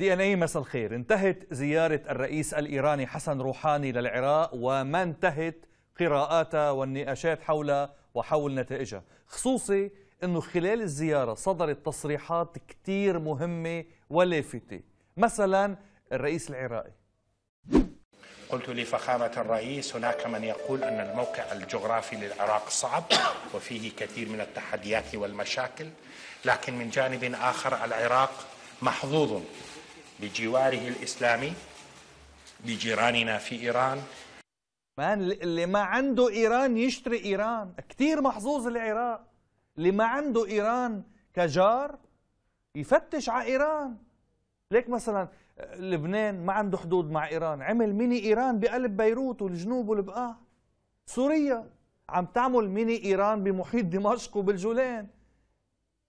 دي ان اي مساء الخير انتهت زيارة الرئيس الإيراني حسن روحاني للعراق وما انتهت قراءاتها والنقاشات حولها وحول نتائجها خصوصي أنه خلال الزيارة صدرت تصريحات كثير مهمة ولافتة مثلا الرئيس العراقي قلت لفخامة الرئيس هناك من يقول أن الموقع الجغرافي للعراق صعب وفيه كثير من التحديات والمشاكل لكن من جانب آخر العراق محظوظ بجواره الإسلامي بجيراننا في إيران مان اللي ما عنده إيران يشتري إيران كثير محظوظ العراق اللي ما عنده إيران كجار يفتش على إيران ليك مثلا لبنان ما عنده حدود مع إيران عمل ميني إيران بقلب بيروت والجنوب والبقاع سوريا عم تعمل ميني إيران بمحيط دمشق وبالجولان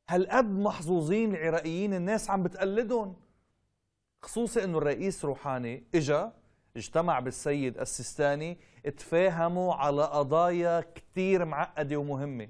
هالقد محظوظين العراقيين الناس عم بتقلدهم خصوصي انه الرئيس روحاني اجا اجتمع بالسيد السيستاني تفاهموا على قضايا كثير معقده ومهمه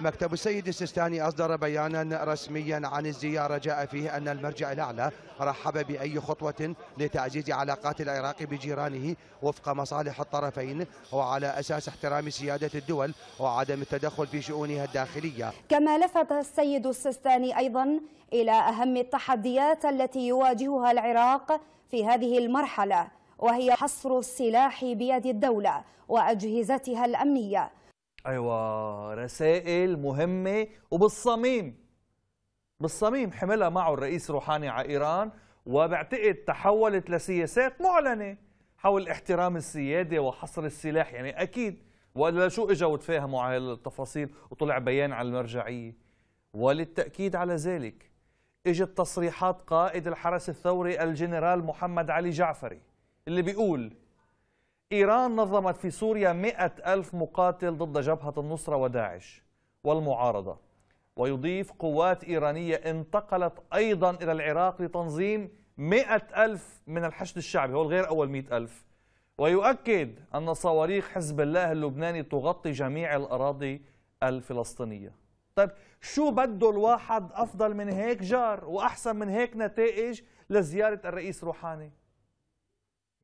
مكتب السيد السيستاني أصدر بيانا رسميا عن الزيارة جاء فيه أن المرجع الأعلى رحب بأي خطوة لتعزيز علاقات العراق بجيرانه وفق مصالح الطرفين وعلى أساس احترام سيادة الدول وعدم التدخل في شؤونها الداخلية كما لفت السيد السيستاني أيضا إلى أهم التحديات التي يواجهها العراق في هذه المرحلة وهي حصر السلاح بيد الدولة وأجهزتها الأمنية ايوه رسائل مهمه وبالصميم بالصميم حملها معه الرئيس روحاني على ايران وبعتقد تحولت لسياسات معلنه حول احترام السياده وحصر السلاح يعني اكيد ولا شو اجوا وتفاهموا على التفاصيل وطلع بيان على المرجعيه وللتاكيد على ذلك اجت تصريحات قائد الحرس الثوري الجنرال محمد علي جعفري اللي بيقول إيران نظمت في سوريا مئة ألف مقاتل ضد جبهة النصرة وداعش والمعارضة ويضيف قوات إيرانية انتقلت أيضا إلى العراق لتنظيم مئة ألف من الحشد الشعبي هو الغير أول مئة ألف ويؤكد أن صواريخ حزب الله اللبناني تغطي جميع الأراضي الفلسطينية طيب شو بده الواحد أفضل من هيك جار وأحسن من هيك نتائج لزيارة الرئيس روحاني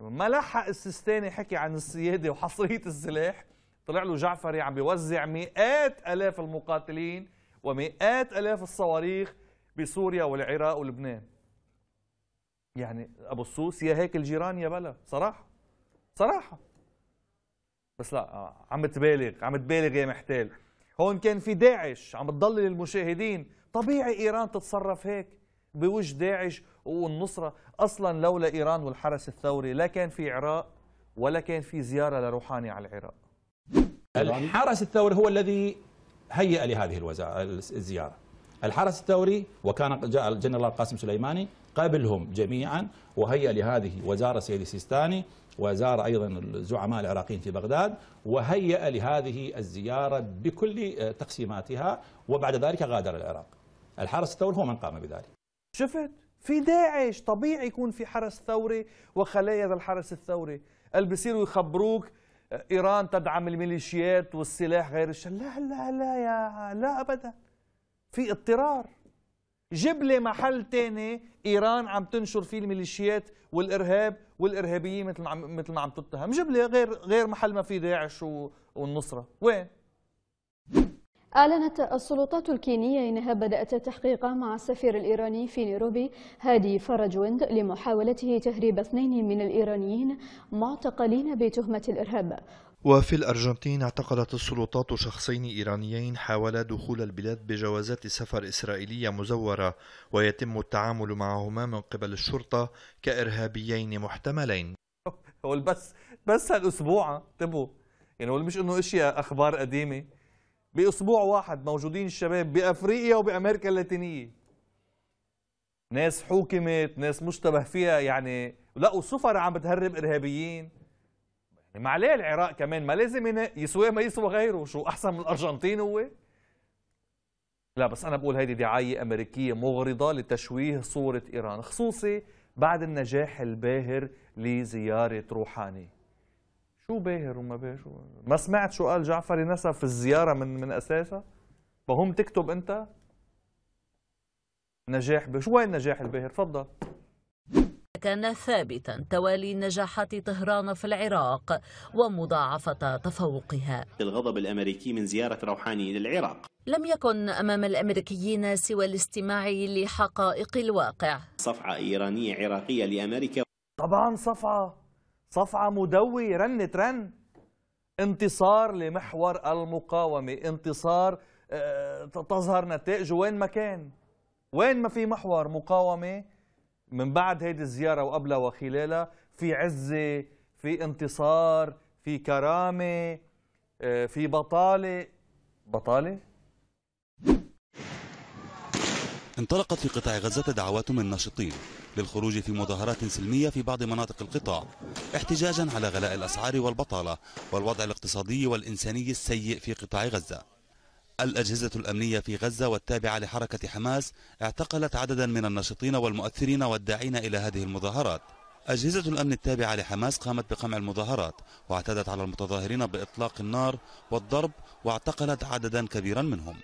ما لحق السيستاني حكي عن السياده وحصريه السلاح طلع له جعفري عم بيوزع مئات الاف المقاتلين ومئات الاف الصواريخ بسوريا والعراق ولبنان يعني ابو السوس يا هيك الجيران يا بلا صراحه صراحه بس لا عم تبالغ عم تبالغ يا محتال هون كان في داعش عم تضلل المشاهدين طبيعي ايران تتصرف هيك بوجه داعش والنصرة أصلا لولا إيران والحرس الثوري لا كان في عراق ولا كان في زيارة لروحاني على العراق الحرس الثوري هو الذي هيأ لهذه الوزارة الزيارة الحرس الثوري وكان جاء الجنرال قاسم سليماني قبلهم جميعا وهيأ لهذه وزارة سيد السيستاني وزار أيضا الزعماء العراقيين في بغداد وهيأ لهذه الزيارة بكل تقسيماتها وبعد ذلك غادر العراق الحرس الثوري هو من قام بذلك شفت في داعش طبيعي يكون في حرس ثوري وخلايا هذا الحرس الثوري اللي بيصيروا يخبروك آه، ايران تدعم الميليشيات والسلاح غير الشرعي لا لا لا يا لا ابدا في اضطرار جيب لي محل تاني ايران عم تنشر فيه الميليشيات والارهاب والارهابيين مثل ما عم مثل ما عم تتهم جيب لي غير غير محل ما في داعش والنصره وين أعلنت السلطات الكينية أنها بدأت تحقيق مع السفير الإيراني في نيروبي هادي فرجوند لمحاولته تهريب اثنين من الإيرانيين معتقلين بتهمة الإرهاب وفي الأرجنتين اعتقلت السلطات شخصين إيرانيين حاولا دخول البلاد بجوازات سفر إسرائيلية مزورة ويتم التعامل معهما من قبل الشرطة كإرهابيين محتملين هو بس بس هالأسبوع انتبهوا يعني مش إنه أشياء أخبار قديمة باسبوع واحد موجودين الشباب بافريقيا وبامريكا اللاتينيه ناس حوكمت ناس مشتبه فيها يعني لقوا سفر عم بتهرب ارهابيين ما يعني معليه العراق كمان ما لازم يسوى ما يسوى غيره شو احسن من الارجنتين هو لا بس انا بقول هيدي دعايه امريكيه مغرضه لتشويه صوره ايران خصوصي بعد النجاح الباهر لزياره روحاني شو باهر وما باهر شو ما سمعت شو قال جعفري نسف في الزياره من من اساسها فهم تكتب انت نجاح باهر شو وين نجاح الباهر تفضل كان ثابتا توالي نجاحات طهران في العراق ومضاعفة تفوقها الغضب الأمريكي من زيارة روحاني إلى العراق لم يكن أمام الأمريكيين سوى الاستماع لحقائق الواقع صفعة إيرانية عراقية لأمريكا طبعا صفعة صفعة مدوي رنة رن انتصار لمحور المقاومة انتصار آه، تظهر نتائجه وين ما كان وين ما في محور مقاومة من بعد هيدي الزيارة وقبلها وخلالها في عزة في انتصار في كرامة آه، في بطالة بطالة انطلقت في قطاع غزة دعوات من ناشطين للخروج في مظاهرات سلمية في بعض مناطق القطاع احتجاجا على غلاء الأسعار والبطالة والوضع الاقتصادي والإنساني السيء في قطاع غزة الأجهزة الأمنية في غزة والتابعة لحركة حماس اعتقلت عددا من الناشطين والمؤثرين والداعين إلى هذه المظاهرات أجهزة الأمن التابعة لحماس قامت بقمع المظاهرات واعتدت على المتظاهرين بإطلاق النار والضرب واعتقلت عددا كبيرا منهم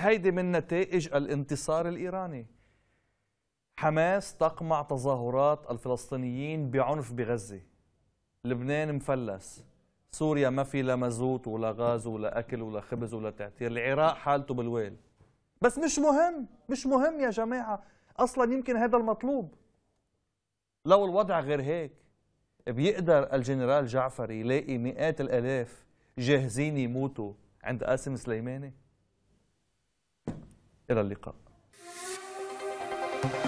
هيدي من نتائج الانتصار الإيراني حماس تقمع تظاهرات الفلسطينيين بعنف بغزة لبنان مفلس سوريا ما في لا مازوت ولا غاز ولا أكل ولا خبز ولا تعتير العراق حالته بالويل بس مش مهم مش مهم يا جماعة أصلا يمكن هذا المطلوب لو الوضع غير هيك بيقدر الجنرال جعفري يلاقي مئات الألاف جاهزين يموتوا عند قاسم سليماني إلى اللقاء thank you